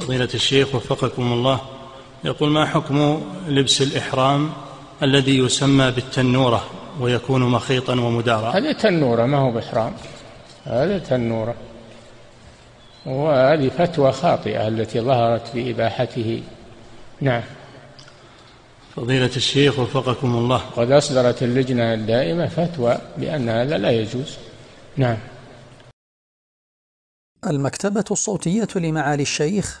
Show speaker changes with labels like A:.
A: فضيلة الشيخ وفقكم الله يقول ما حكم لبس الإحرام الذي يسمى بالتنورة ويكون مخيطا ومدارا هذه
B: تنورة ما هو بإحرام هذا تنورة وهذه فتوى خاطئة التي ظهرت في إباحته نعم فضيلة الشيخ وفقكم الله قد أصدرت اللجنة الدائمة فتوى بأن هذا لا يجوز
C: نعم المكتبة الصوتية لمعالي الشيخ